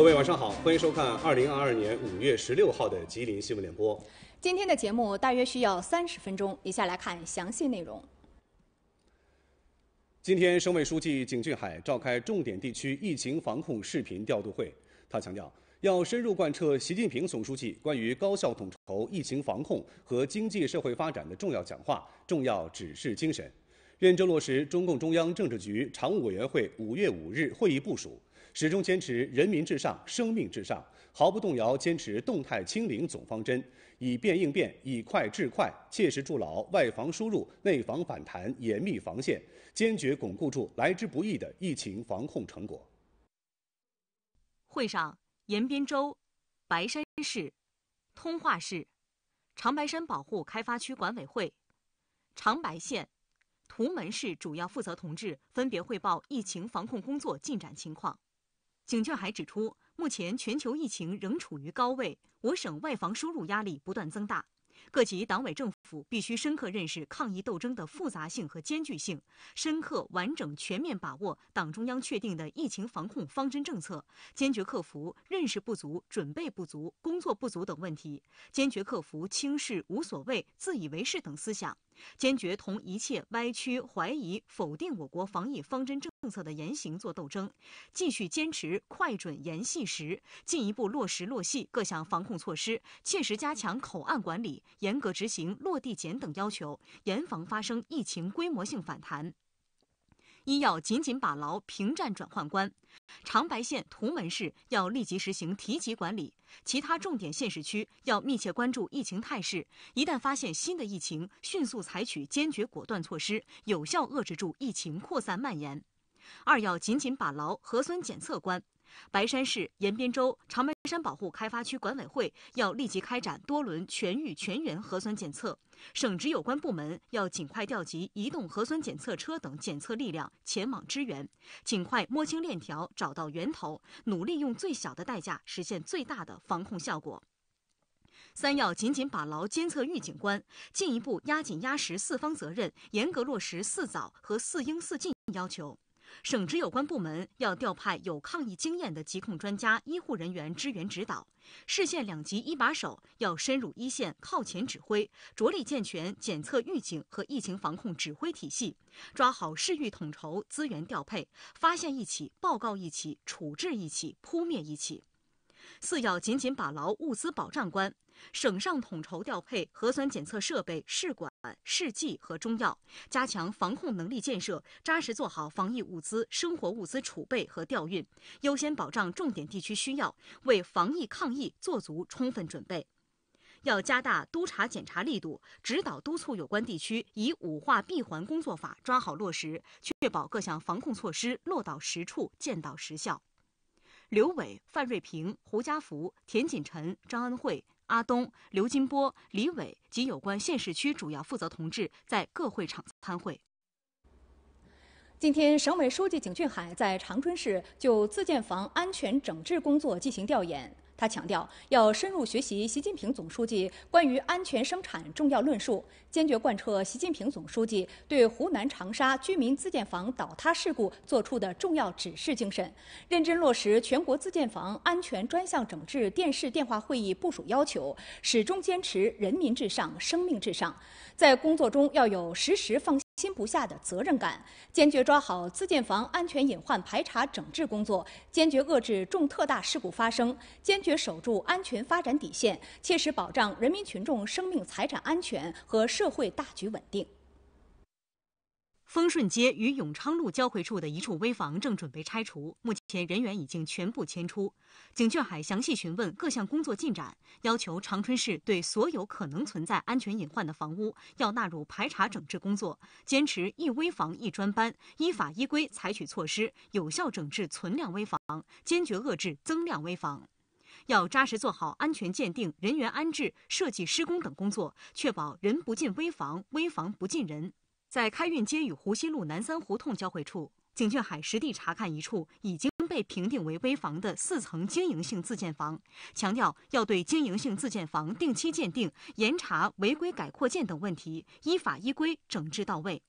各位晚上好，欢迎收看二零二二年五月十六号的吉林新闻联播。今天的节目大约需要三十分钟，以下来看详细内容。今天，省委书记景俊海召开重点地区疫情防控视频调度会，他强调，要深入贯彻习近平总书记关于高效统筹疫情防控和经济社会发展的重要讲话重要指示精神，认真落实中共中央政治局常务委员会五月五日会议部署。始终坚持人民至上、生命至上，毫不动摇坚持动态清零总方针，以变应变，以快制快，切实筑牢外防输入、内防反弹严密防线，坚决巩固住来之不易的疫情防控成果。会上，延边州、白山市、通化市、长白山保护开发区管委会、长白县、图们市主要负责同志分别汇报疫情防控工作进展情况。警券还指出，目前全球疫情仍处于高位，我省外防输入压力不断增大，各级党委政府。必须深刻认识抗疫斗争的复杂性和艰巨性，深刻完整全面把握党中央确定的疫情防控方针政策，坚决克服认识不足、准备不足、工作不足等问题，坚决克服轻视、无所谓、自以为是等思想，坚决同一切歪曲、怀疑、否定我国防疫方针政策的言行作斗争，继续坚持快准严细实，进一步落实落细各项防控措施，切实加强口岸管理，严格执行落。递减等要求，严防发生疫情规模性反弹。一要紧紧把牢平战转换关，长白县、图门市要立即实行提级管理；其他重点县市区要密切关注疫情态势，一旦发现新的疫情，迅速采取坚决果断措施，有效遏制住疫情扩散蔓延。二要紧紧把牢核酸检测关。白山市延边州长白山保护开发区管委会要立即开展多轮全域全员核酸检测，省直有关部门要尽快调集移动核酸检测车等检测力量前往支援，尽快摸清链条，找到源头，努力用最小的代价实现最大的防控效果。三要紧紧把牢监测预警关，进一步压紧压实四方责任，严格落实“四早”和“四应四尽”要求。省直有关部门要调派有抗疫经验的疾控专家、医护人员支援指导，市县两级一把手要深入一线、靠前指挥，着力健全检测预警和疫情防控指挥体系，抓好市域统筹、资源调配，发现一起、报告一起、处置一起、扑灭一起。四要紧紧把牢物资保障关，省上统筹调配核酸检测设备、试管、试剂和中药，加强防控能力建设，扎实做好防疫物资、生活物资储备和调运，优先保障重点地区需要，为防疫抗疫做足充分准备。要加大督查检查力度，指导督促有关地区以五化闭环工作法抓好落实，确保各项防控措施落到实处、见到实效。刘伟、范瑞平、胡家福、田锦晨、张恩惠、阿东、刘金波、李伟及有关县市区主要负责同志在各会场参会。今天，省委书记景俊海在长春市就自建房安全整治工作进行调研。他强调，要深入学习习近平总书记关于安全生产重要论述，坚决贯彻习近平总书记对湖南长沙居民自建房倒塌事故作出的重要指示精神，认真落实全国自建房安全专项整治电视电话会议部署要求，始终坚持人民至上、生命至上，在工作中要有时时放心不下的责任感，坚决抓好自建房安全隐患排查整治工作，坚决遏制重特大事故发生，坚决守住安全发展底线，切实保障人民群众生命财产安全和社会大局稳定。丰顺街与永昌路交汇处的一处危房正准备拆除，目前人员已经全部迁出。景俊海详细询问各项工作进展，要求长春市对所有可能存在安全隐患的房屋要纳入排查整治工作，坚持一危房一专班，依法依规采取措施，有效整治存量危房，坚决遏制增量危房。要扎实做好安全鉴定、人员安置、设计施工等工作，确保人不进危房，危房不进人。在开运街与湖西路南三胡同交汇处，景俊海实地查看一处已经被评定为危房的四层经营性自建房，强调要对经营性自建房定期鉴定，严查违规改扩建等问题，依法依规整治到位。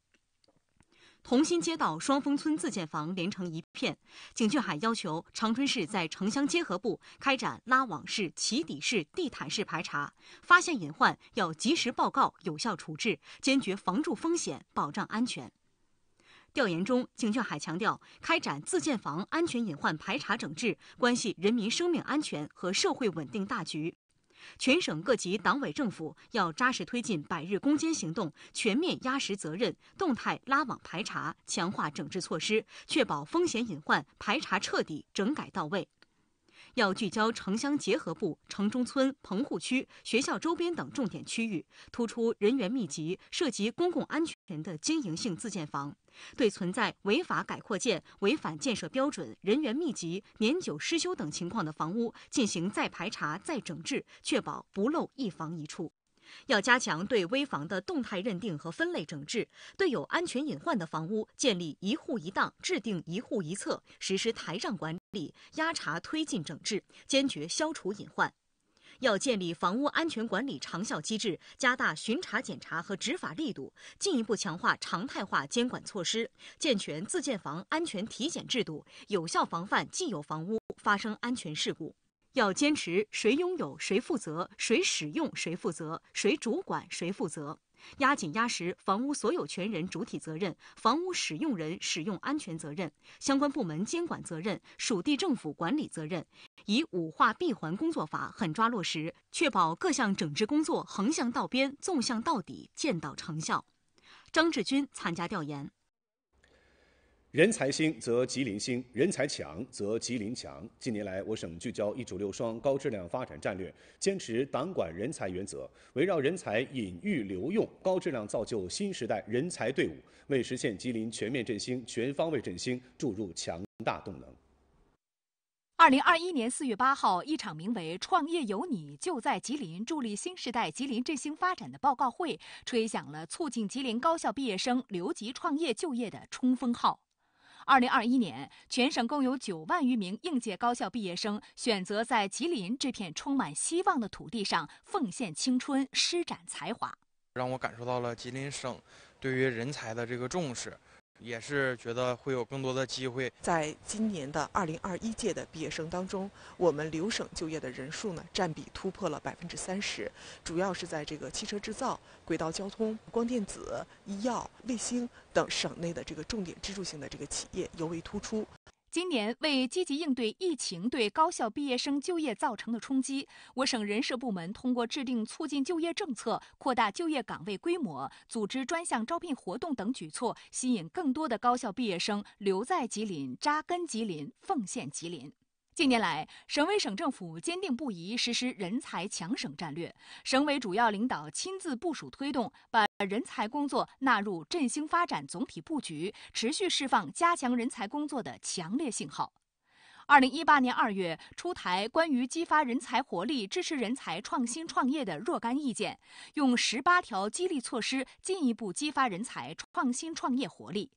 同心街道双峰村自建房连成一片，景俊海要求长春市在城乡结合部开展拉网式、起底式、地毯式排查，发现隐患要及时报告、有效处置，坚决防住风险，保障安全。调研中，景俊海强调，开展自建房安全隐患排查整治，关系人民生命安全和社会稳定大局。全省各级党委政府要扎实推进百日攻坚行动，全面压实责任，动态拉网排查，强化整治措施，确保风险隐患排查彻底、整改到位。要聚焦城乡结合部、城中村、棚户区、学校周边等重点区域，突出人员密集、涉及公共安全的经营性自建房，对存在违法改扩建、违反建设标准、人员密集、年久失修等情况的房屋进行再排查、再整治，确保不漏一房一处。要加强对危房的动态认定和分类整治，对有安全隐患的房屋建立一户一档，制定一户一策，实施台账管理、压查推进整治，坚决消除隐患。要建立房屋安全管理长效机制，加大巡查检查和执法力度，进一步强化常态化监管措施，健全自建房安全体检制度，有效防范既有房屋发生安全事故。要坚持谁拥有谁负责，谁使用谁负责，谁主管谁负责，压紧压实房屋所有权人主体责任、房屋使用人使用安全责任、相关部门监管责任、属地政府管理责任，以五化闭环工作法狠抓落实，确保各项整治工作横向到边、纵向到底，见到成效。张志军参加调研。人才兴则吉林兴，人才强则吉林强。近年来，我省聚焦“一九六双”高质量发展战略，坚持党管人才原则，围绕人才引育留用，高质量造就新时代人才队伍，为实现吉林全面振兴、全方位振兴注入强大动能。二零二一年四月八号，一场名为“创业有你，就在吉林，助力新时代吉林振兴发展”的报告会，吹响了促进吉林高校毕业生留级创业就业的冲锋号。二零二一年，全省共有九万余名应届高校毕业生选择在吉林这片充满希望的土地上奉献青春、施展才华，让我感受到了吉林省对于人才的这个重视。也是觉得会有更多的机会。在今年的二零二一届的毕业生当中，我们留省就业的人数呢，占比突破了百分之三十，主要是在这个汽车制造、轨道交通、光电子、医药、卫星等省内的这个重点支柱性的这个企业尤为突出。今年为积极应对疫情对高校毕业生就业造成的冲击，我省人社部门通过制定促进就业政策、扩大就业岗位规模、组织专项招聘活动等举措，吸引更多的高校毕业生留在吉林、扎根吉林、奉献吉林。近年来，省委省政府坚定不移实施人才强省战略，省委主要领导亲自部署推动，把人才工作纳入振兴发展总体布局，持续释放加强人才工作的强烈信号。二零一八年二月，出台《关于激发人才活力、支持人才创新创业的若干意见》，用十八条激励措施进一步激发人才创新创业活力。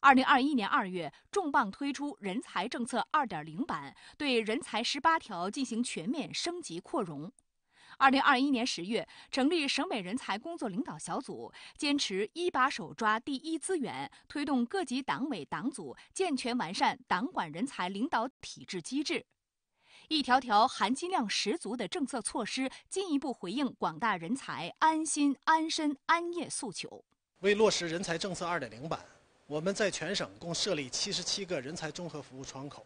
二零二一年二月，重磅推出人才政策二点零版，对人才十八条进行全面升级扩容。二零二一年十月，成立省委人才工作领导小组，坚持一把手抓第一资源，推动各级党委党组健全完善党管人才领导体制机制。一条条含金量十足的政策措施，进一步回应广大人才安心、安身、安业诉求。为落实人才政策二点零版。我们在全省共设立七十七个人才综合服务窗口，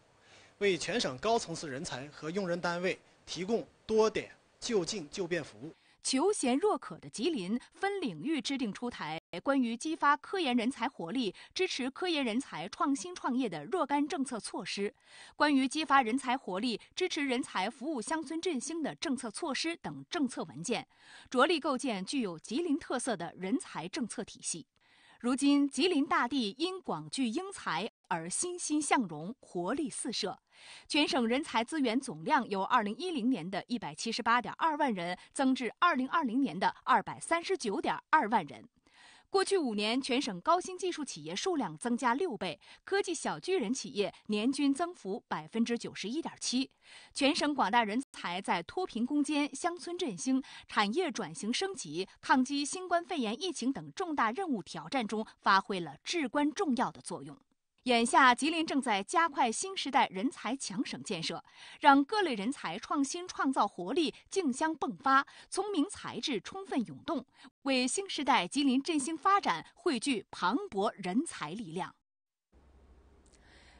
为全省高层次人才和用人单位提供多点就近就便服务。求贤若渴的吉林，分领域制定出台关于激发科研人才活力、支持科研人才创新创业的若干政策措施，关于激发人才活力、支持人才服务乡村振兴的政策措施等政策文件，着力构建具有吉林特色的人才政策体系。如今，吉林大地因广聚英才而欣欣向荣、活力四射。全省人才资源总量由2010年的一百七十八点二万人增至2020年的二百三十九点二万人。过去五年，全省高新技术企业数量增加六倍，科技小巨人企业年均增幅百分之九十一点七。全省广大人才在脱贫攻坚、乡村振兴、产业转型升级、抗击新冠肺炎疫情等重大任务挑战中，发挥了至关重要的作用。眼下，吉林正在加快新时代人才强省建设，让各类人才创新创造活力竞相迸发，聪明才智充分涌动，为新时代吉林振兴发展汇聚磅礴人才力量。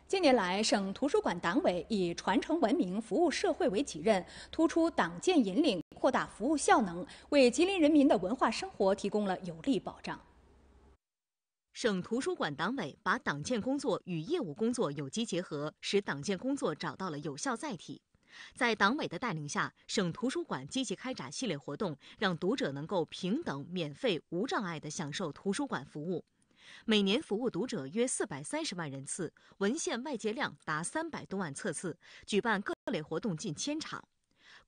近年来，省图书馆党委以传承文明、服务社会为己任，突出党建引领，扩大服务效能，为吉林人民的文化生活提供了有力保障。省图书馆党委把党建工作与业务工作有机结合，使党建工作找到了有效载体。在党委的带领下，省图书馆积极开展系列活动，让读者能够平等、免费、无障碍地享受图书馆服务。每年服务读者约四百三十万人次，文献外借量达三百多万册次，举办各类活动近千场。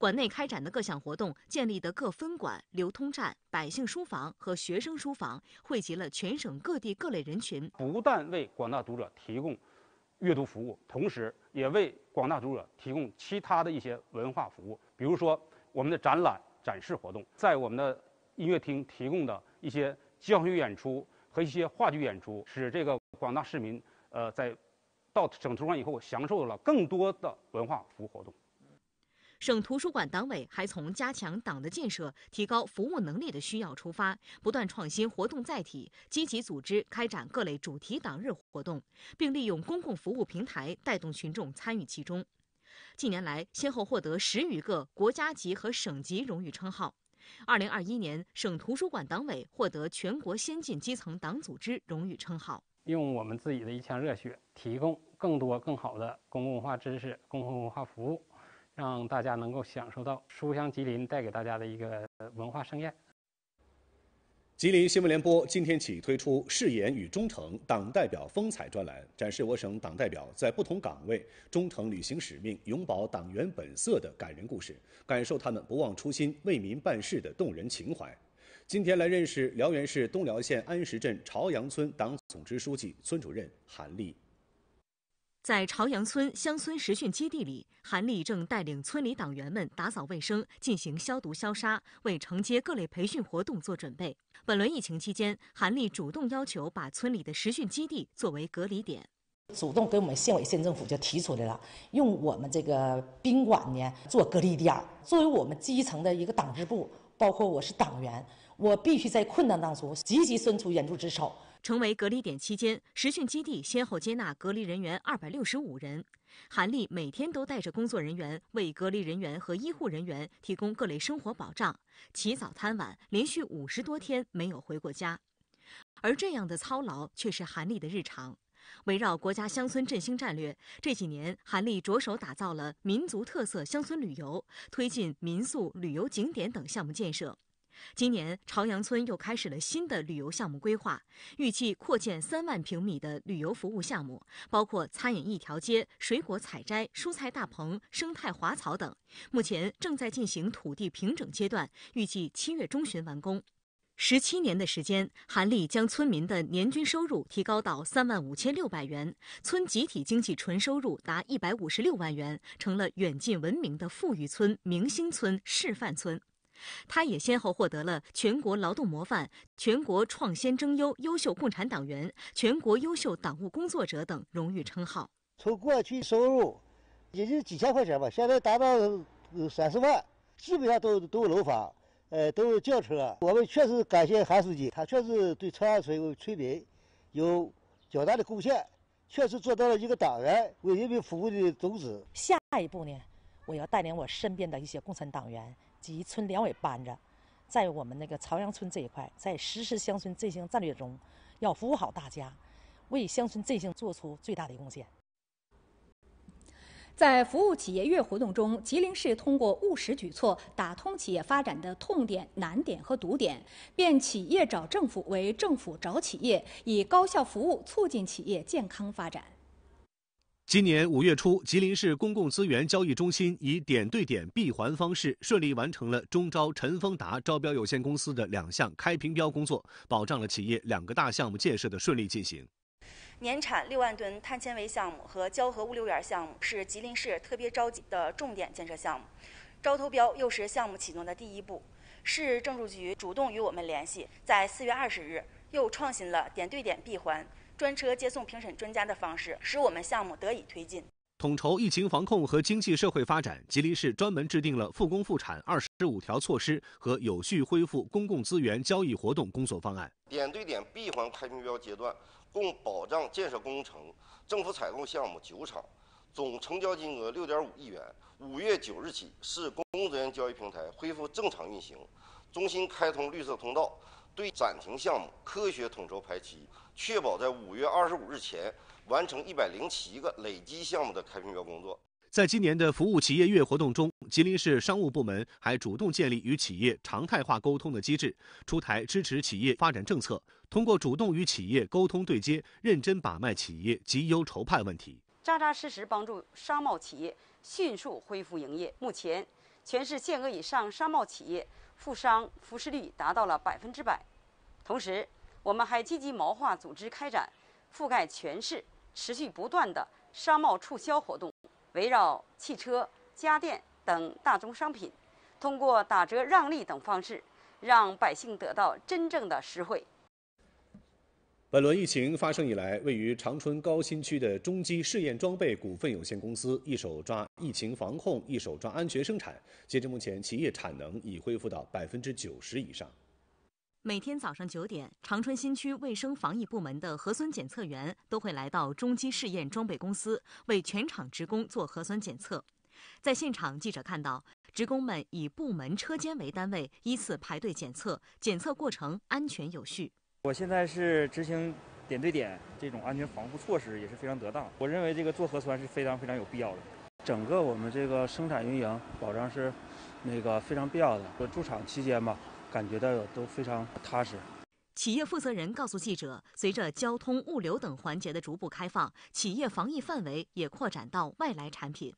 馆内开展的各项活动，建立的各分馆、流通站、百姓书房和学生书房，汇集了全省各地各类人群，不但为广大读者提供阅读服务，同时也为广大读者提供其他的一些文化服务，比如说我们的展览展示活动，在我们的音乐厅提供的一些教学演出和一些话剧演出，使这个广大市民呃在到省图书馆以后享受了更多的文化服务活动。省图书馆党委还从加强党的建设、提高服务能力的需要出发，不断创新活动载体，积极组织开展各类主题党日活动，并利用公共服务平台带动群众参与其中。近年来，先后获得十余个国家级和省级荣誉称号。二零二一年，省图书馆党委获得全国先进基层党组织荣誉称号。用我们自己的一腔热血，提供更多更好的公共文化知识、公共文化服务。让大家能够享受到书香吉林带给大家的一个文化盛宴。吉林新闻联播今天起推出“誓言与忠诚：党代表风采”专栏，展示我省党代表在不同岗位忠诚履行使命、永葆党员本色的感人故事，感受他们不忘初心、为民办事的动人情怀。今天来认识辽源市东辽县安石镇朝阳村党总支书记、村主任韩立。在朝阳村乡村实训基地里，韩丽正带领村里党员们打扫卫生、进行消毒消杀，为承接各类培训活动做准备。本轮疫情期间，韩丽主动要求把村里的实训基地作为隔离点，主动给我们县委县政府就提出来了，用我们这个宾馆呢做隔离点，作为我们基层的一个党支部，包括我是党员，我必须在困难当中积极伸出援助之手。成为隔离点期间，实训基地先后接纳隔离人员二百六十五人。韩丽每天都带着工作人员为隔离人员和医护人员提供各类生活保障，起早贪晚，连续五十多天没有回过家。而这样的操劳却是韩丽的日常。围绕国家乡村振兴战略，这几年韩丽着手打造了民族特色乡村旅游、推进民宿、旅游景点等项目建设。今年朝阳村又开始了新的旅游项目规划，预计扩建三万平米的旅游服务项目，包括餐饮一条街、水果采摘、蔬菜大棚、生态滑草等。目前正在进行土地平整阶段，预计七月中旬完工。十七年的时间，韩丽将村民的年均收入提高到三万五千六百元，村集体经济纯收入达一百五十六万元，成了远近闻名的富裕村、明星村、示范村。他也先后获得了全国劳动模范、全国创先争优优秀共产党员、全国优秀党务工作者等荣誉称号。从过去收入，也就几千块钱吧，现在达到三十万，基本上都都有楼房，呃，都有轿车。我们确实感谢韩书记，他确实对朝阳村村民有较大的贡献，确实做到了一个党员为人民服务的宗旨。下一步呢，我要带领我身边的一些共产党员。及村两委班子，在我们那个朝阳村这一块，在实施乡村振兴战略中，要服务好大家，为乡村振兴做出最大的贡献。在服务企业月活动中，吉林市通过务实举措，打通企业发展的痛点、难点和堵点，变企业找政府为政府找企业，以高效服务促进企业健康发展。今年五月初，吉林市公共资源交易中心以点对点闭环方式，顺利完成了中招陈丰达招标有限公司的两项开评标工作，保障了企业两个大项目建设的顺利进行。年产六万吨碳纤维项目和蛟河物流园项目是吉林市特别着急的重点建设项目，招投标又是项目启动的第一步。市政务局主动与我们联系，在四月二十日又创新了点对点闭环。专车接送评审专家的方式，使我们项目得以推进。统筹疫情防控和经济社会发展，吉林市专门制定了复工复产二十五条措施和有序恢复公共资源交易活动工作方案。点对点闭环开评标阶段，共保障建设工程、政府采购项目九场，总成交金额六点五亿元。五月九日起，市公共资源交易平台恢复正常运行，中心开通绿色通道，对暂停项目科学统筹排期。确保在五月二十五日前完成一百零七个累积项目的开评标工作。在今年的服务企业月活动中，吉林市商务部门还主动建立与企业常态化沟通的机制，出台支持企业发展政策，通过主动与企业沟通对接，认真把脉企业急优筹盼问题，扎扎实实帮助商贸企业迅速恢复营业。目前，全市限额以上商贸企业复商复市率达到了百分之百，同时。我们还积极谋划组织开展覆盖全市、持续不断的商贸促销活动，围绕汽车、家电等大宗商品，通过打折让利等方式，让百姓得到真正的实惠。本轮疫情发生以来，位于长春高新区的中机试验装备股份有限公司一手抓疫情防控，一手抓安全生产，截至目前，企业产能已恢复到百分之九十以上。每天早上九点，长春新区卫生防疫部门的核酸检测员都会来到中基试验装备公司，为全厂职工做核酸检测。在现场，记者看到，职工们以部门、车间为单位，依次排队检测，检测过程安全有序。我现在是执行点对点这种安全防护措施，也是非常得当。我认为这个做核酸是非常非常有必要的。整个我们这个生产运营保障是那个非常必要的。和驻厂期间吧，感觉到都非常踏实。企业负责人告诉记者，随着交通、物流等环节的逐步开放，企业防疫范围也扩展到外来产品。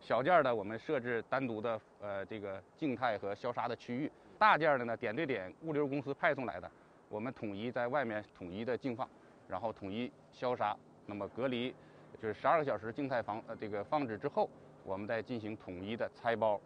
小件的我们设置单独的呃这个静态和消杀的区域，大件的呢点对点物流公司派送来的，我们统一在外面统一的净化，然后统一消杀，那么隔离就是十二个小时静态防呃这个放置之后，我们再进行统一的拆包。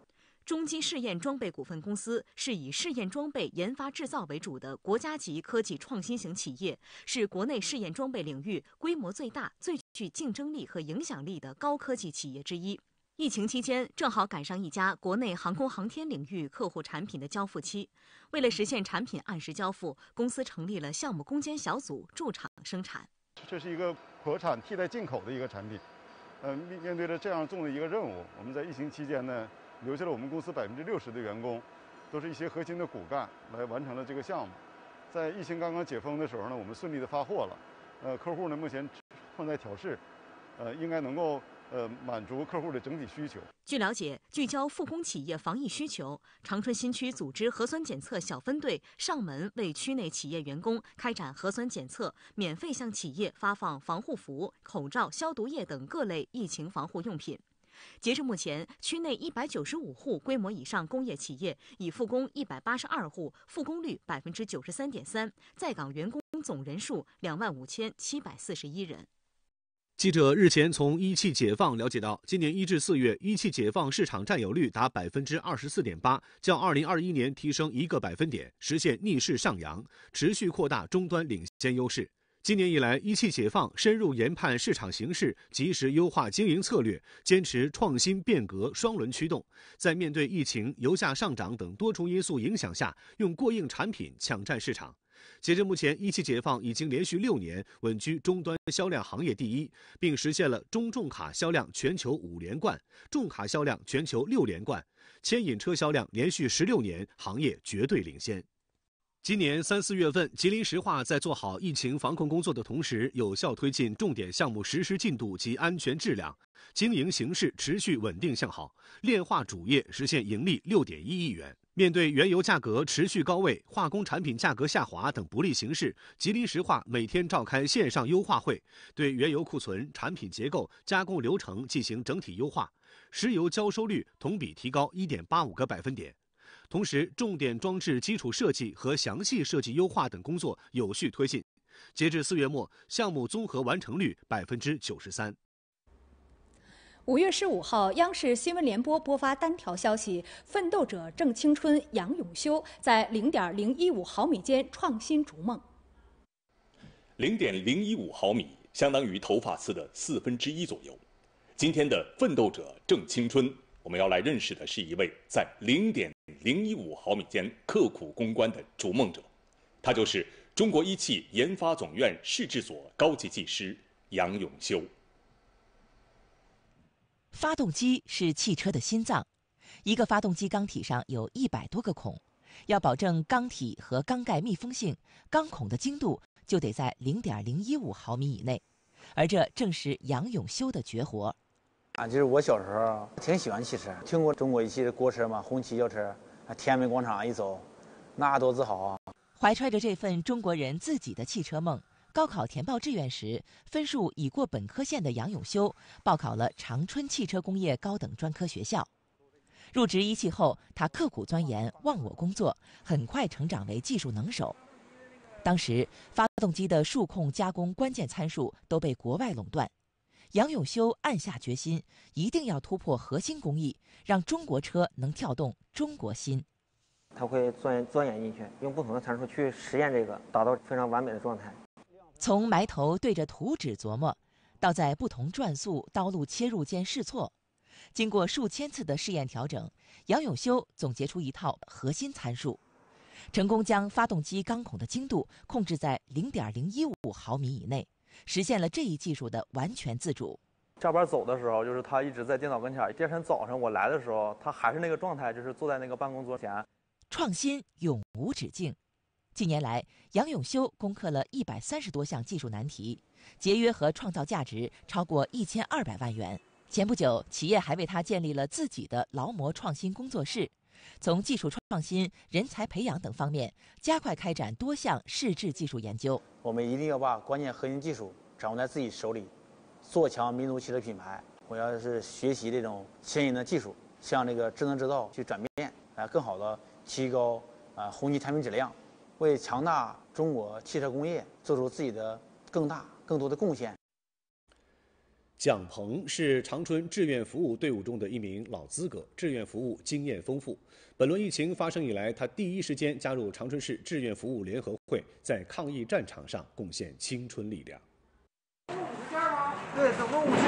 中机试验装备股份公司是以试验装备研发制造为主的国家级科技创新型企业，是国内试验装备领域规模最大、最具竞争力和影响力的高科技企业之一。疫情期间，正好赶上一家国内航空航天领域客户产品的交付期。为了实现产品按时交付，公司成立了项目攻坚小组，驻厂生产。这是一个国产替代进口的一个产品。嗯，面对着这样重的一个任务，我们在疫情期间呢。留下了我们公司百分之六十的员工，都是一些核心的骨干来完成了这个项目。在疫情刚刚解封的时候呢，我们顺利的发货了。呃，客户呢目前正在调试，呃，应该能够呃满足客户的整体需求。据了解，聚焦复工企业防疫需求，长春新区组织核酸检测小分队上门为区内企业员工开展核酸检测，免费向企业发放防护服、口罩、消毒液等各类疫情防护用品。截至目前，区内一百九十五户规模以上工业企业已复工一百八十二户，复工率百分之九十三点三，在岗员工总人数两万五千七百四十一人。记者日前从一汽解放了解到，今年一至四月，一汽解放市场占有率达百分之二十四点八，较二零二一年提升一个百分点，实现逆势上扬，持续扩大终端领先优势。今年以来，一汽解放深入研判市场形势，及时优化经营策略，坚持创新变革双轮驱动。在面对疫情、油价上涨等多重因素影响下，用过硬产品抢占市场。截至目前，一汽解放已经连续六年稳居终端销量行业第一，并实现了中重卡销量全球五连冠、重卡销量全球六连冠、牵引车销量连续十六年行业绝对领先。今年三四月份，吉林石化在做好疫情防控工作的同时，有效推进重点项目实施进度及安全质量，经营形势持续稳定向好。炼化主业实现盈利六点一亿元。面对原油价格持续高位、化工产品价格下滑等不利形势，吉林石化每天召开线上优化会，对原油库存、产品结构、加工流程进行整体优化，石油交收率同比提高一点八五个百分点。同时，重点装置基础设计和详细设计优化等工作有序推进。截至四月末，项目综合完成率百分之九十三。五月十五号，央视新闻联播播发单条消息：“奋斗者正青春，杨永修在零点零一五毫米间创新逐梦。”零点零一五毫米相当于头发丝的四分之一左右。今天的奋斗者正青春。我们要来认识的是一位在零点零一五毫米间刻苦攻关的逐梦者，他就是中国一汽研发总院试制所高级技师杨永修。发动机是汽车的心脏，一个发动机缸体上有一百多个孔，要保证缸体和缸盖密封性，缸孔的精度就得在零点零一五毫米以内，而这正是杨永修的绝活。啊，就是我小时候挺喜欢汽车，听过中国一汽的国车嘛，红旗轿车，天安门广场一走，那多自豪啊！怀揣着这份中国人自己的汽车梦，高考填报志愿时分数已过本科线的杨永修报考了长春汽车工业高等专科学校。入职一汽后，他刻苦钻研，忘我工作，很快成长为技术能手。当时，发动机的数控加工关键参数都被国外垄断。杨永修暗下决心，一定要突破核心工艺，让中国车能跳动中国心。他会钻钻研进去，用不同的参数去实验这个，达到非常完美的状态。从埋头对着图纸琢磨，到在不同转速、刀路、切入间试错，经过数千次的试验调整，杨永修总结出一套核心参数，成功将发动机钢孔的精度控制在零点零一五毫米以内。实现了这一技术的完全自主。下班走的时候，就是他一直在电脑跟前。第二天早上我来的时候，他还是那个状态，就是坐在那个办公桌前。创新永无止境。近年来，杨永修攻克了一百三十多项技术难题，节约和创造价值超过一千二百万元。前不久，企业还为他建立了自己的劳模创新工作室。从技术创新、人才培养等方面，加快开展多项试制技术研究。我们一定要把关键核心技术掌握在自己手里，做强民族汽车品牌。我要是学习这种前沿的技术，向这个智能制造去转变，来更好的提高啊红旗产品质量，为强大中国汽车工业做出自己的更大、更多的贡献。蒋鹏是长春志愿服务队伍中的一名老资格，志愿服务经验丰富。本轮疫情发生以来，他第一时间加入长春市志愿服务联合会，在抗疫战场上贡献青春力量。五件对，总共五十。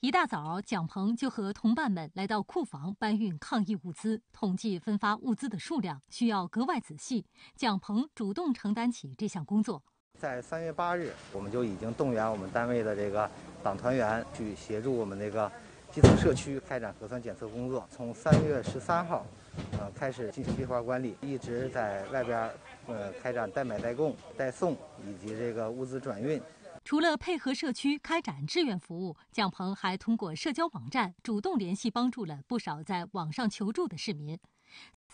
一大早，蒋鹏就和同伴们来到库房搬运抗疫物资，统计分发物资的数量需要格外仔细。蒋鹏主动承担起这项工作。在三月八日，我们就已经动员我们单位的这个党团员去协助我们这个基层社区开展核酸检测工作。从三月十三号，呃，开始进行闭环管理，一直在外边，呃，开展代买、代供、代送以及这个物资转运。除了配合社区开展志愿服务，蒋鹏还通过社交网站主动联系，帮助了不少在网上求助的市民。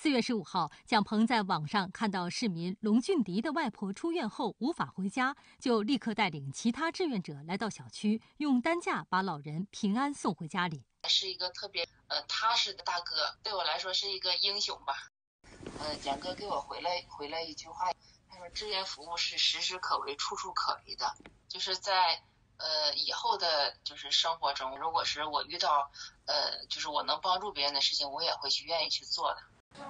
四月十五号，蒋鹏在网上看到市民龙俊迪的外婆出院后无法回家，就立刻带领其他志愿者来到小区，用担架把老人平安送回家里。是一个特别呃踏实的大哥，对我来说是一个英雄吧。呃，蒋哥给我回来回来一句话，他说志愿服务是时时可为、处处可为的，就是在呃以后的就是生活中，如果是我遇到呃就是我能帮助别人的事情，我也会去愿意去做的。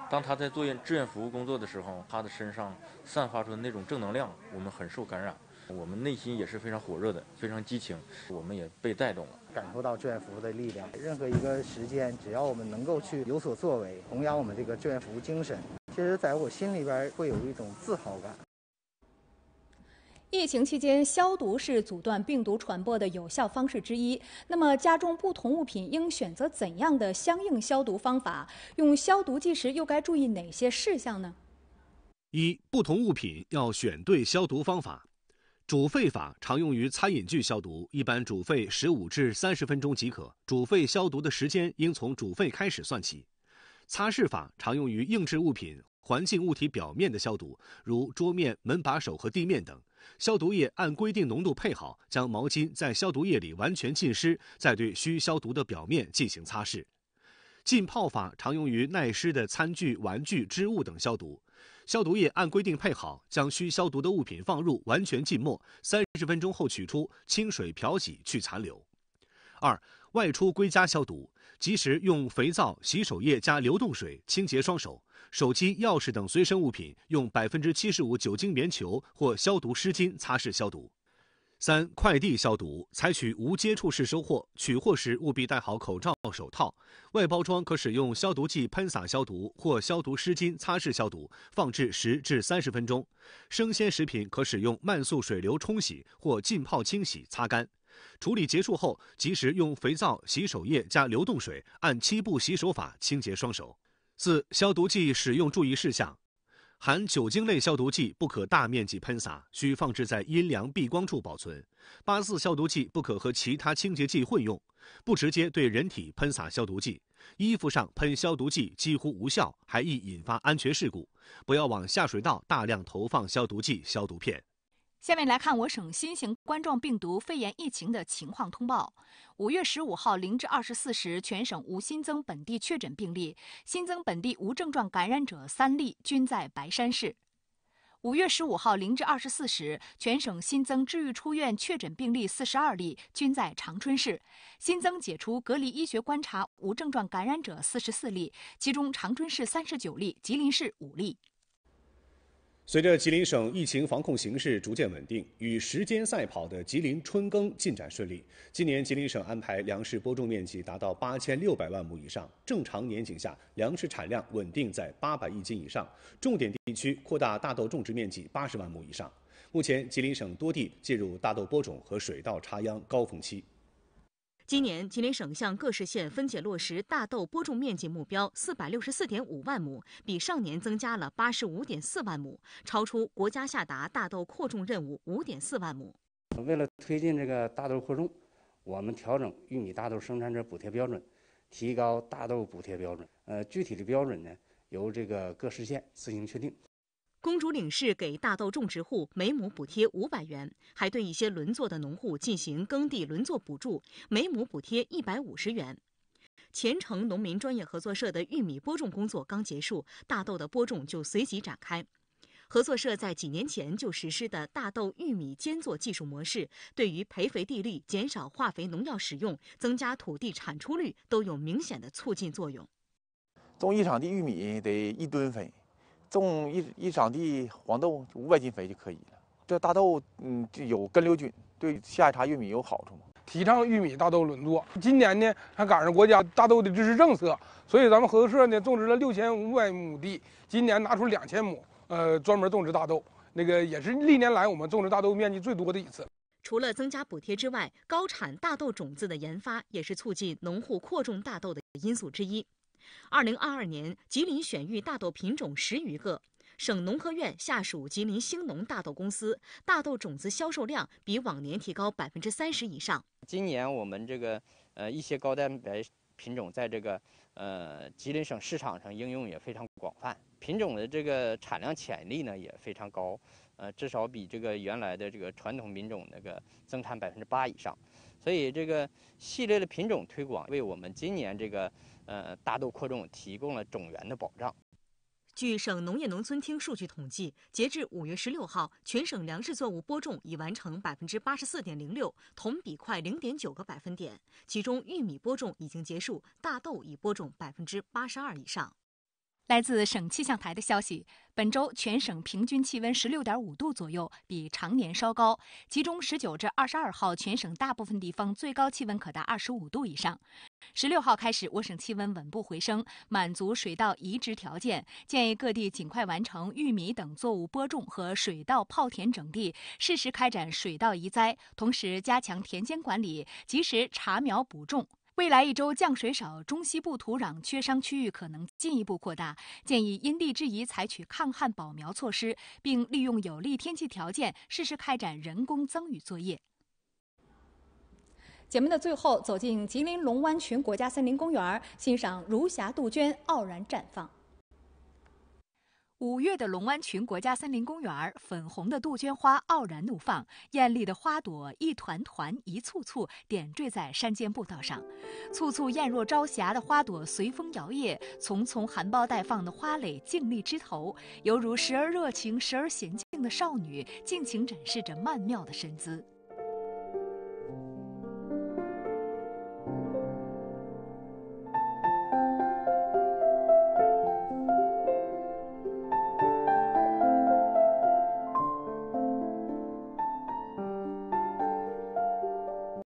当他在做志愿服务工作的时候，他的身上散发出的那种正能量，我们很受感染。我们内心也是非常火热的，非常激情，我们也被带动了，感受到志愿服务的力量。任何一个时间，只要我们能够去有所作为，弘扬我们这个志愿服务精神，其实在我心里边会有一种自豪感。疫情期间，消毒是阻断病毒传播的有效方式之一。那么，家中不同物品应选择怎样的相应消毒方法？用消毒剂时又该注意哪些事项呢？一、不同物品要选对消毒方法。煮沸法常用于餐饮具消毒，一般煮沸十五至三十分钟即可。煮沸消毒的时间应从煮沸开始算起。擦拭法常用于硬质物品、环境物体表面的消毒，如桌面、门把手和地面等。消毒液按规定浓度配好，将毛巾在消毒液里完全浸湿，再对需消毒的表面进行擦拭。浸泡法常用于耐湿的餐具、玩具、织物等消毒。消毒液按规定配好，将需消毒的物品放入，完全浸没，三十分钟后取出，清水漂洗去残留。二外出归家消毒，及时用肥皂洗手液加流动水清洁双手，手机、钥匙等随身物品用百分之七十五酒精棉球或消毒湿巾擦拭消毒。三、快递消毒，采取无接触式收货、取货时务必戴好口罩、手套。外包装可使用消毒剂喷洒消毒或消毒湿巾擦拭消毒，放置十至三十分钟。生鲜食品可使用慢速水流冲洗或浸泡清洗，擦干。处理结束后，及时用肥皂洗手液加流动水按七步洗手法清洁双手。四、消毒剂使用注意事项：含酒精类消毒剂不可大面积喷洒，需放置在阴凉避光处保存；八四消毒剂不可和其他清洁剂混用，不直接对人体喷洒消毒剂。衣服上喷消毒剂几乎无效，还易引发安全事故。不要往下水道大量投放消毒剂、消毒片。下面来看我省新型冠状病毒肺炎疫情的情况通报。五月十五号零至二十四时，全省无新增本地确诊病例，新增本地无症状感染者三例，均在白山市。五月十五号零至二十四时，全省新增治愈出院确诊病例四十二例，均在长春市，新增解除隔离医学观察无症状感染者四十四例，其中长春市三十九例，吉林市五例。随着吉林省疫情防控形势逐渐稳定，与时间赛跑的吉林春耕进展顺利。今年吉林省安排粮食播种面积达到八千六百万亩以上，正常年景下粮食产量稳定在八百亿斤以上。重点地区扩大大豆种植面积八十万亩以上。目前，吉林省多地进入大豆播种和水稻插秧高峰期。今年吉林省向各市县分解落实大豆播种面积目标四百六十四点五万亩，比上年增加了八十五点四万亩，超出国家下达大豆扩种任务五点四万亩。为了推进这个大豆扩种，我们调整玉米大豆生产者补贴标准，提高大豆补贴标准。呃，具体的标准呢，由这个各市县自行确定。公主岭市给大豆种植户每亩补贴五百元，还对一些轮作的农户进行耕地轮作补助，每亩补贴一百五十元。前城农民专业合作社的玉米播种工作刚结束，大豆的播种就随即展开。合作社在几年前就实施的大豆玉米间作技术模式，对于培肥地力、减少化肥农药使用、增加土地产出率都有明显的促进作用。种一场地玉米得一吨肥。种一一场地黄豆五百斤肥就可以了。这大豆嗯，就有根瘤菌，对下一茬玉米有好处吗？提倡玉米大豆轮作。今年呢，还赶上国家大豆的支持政策，所以咱们合作社呢，种植了六千五百亩地。今年拿出两千亩，呃，专门种植大豆。那个也是历年来我们种植大豆面积最多的一次。除了增加补贴之外，高产大豆种子的研发也是促进农户扩种大豆的因素之一。二零二二年，吉林选育大豆品种十余个，省农科院下属吉林兴农大豆公司大豆种子销售量比往年提高百分之三十以上。今年我们这个呃一些高蛋白。品种在这个，呃，吉林省市场上应用也非常广泛，品种的这个产量潜力呢也非常高，呃，至少比这个原来的这个传统品种那个增产百分之八以上，所以这个系列的品种推广，为我们今年这个，呃，大豆扩种提供了种源的保障。据省农业农村厅数据统计，截至五月十六号，全省粮食作物播种已完成百分之八十四点零六，同比快零点九个百分点。其中，玉米播种已经结束，大豆已播种百分之八十二以上。来自省气象台的消息，本周全省平均气温十六点五度左右，比常年稍高。其中十九至二十二号，全省大部分地方最高气温可达二十五度以上。十六号开始，我省气温稳步回升，满足水稻移植条件，建议各地尽快完成玉米等作物播种和水稻泡田整地，适时开展水稻移栽，同时加强田间管理，及时查苗补种。未来一周降水少，中西部土壤缺墒区域可能进一步扩大，建议因地制宜采取抗旱保苗措施，并利用有利天气条件适时开展人工增雨作业。节目的最后，走进吉林龙湾群国家森林公园，欣赏如霞杜鹃傲然绽放。五月的龙湾群国家森林公园，粉红的杜鹃花傲然怒放，艳丽的花朵一团团、一簇簇点缀在山间步道上，簇簇艳若朝霞的花朵随风摇曳，丛丛含苞待放的花蕾静立枝头，犹如时而热情、时而娴静的少女，尽情展示着曼妙的身姿。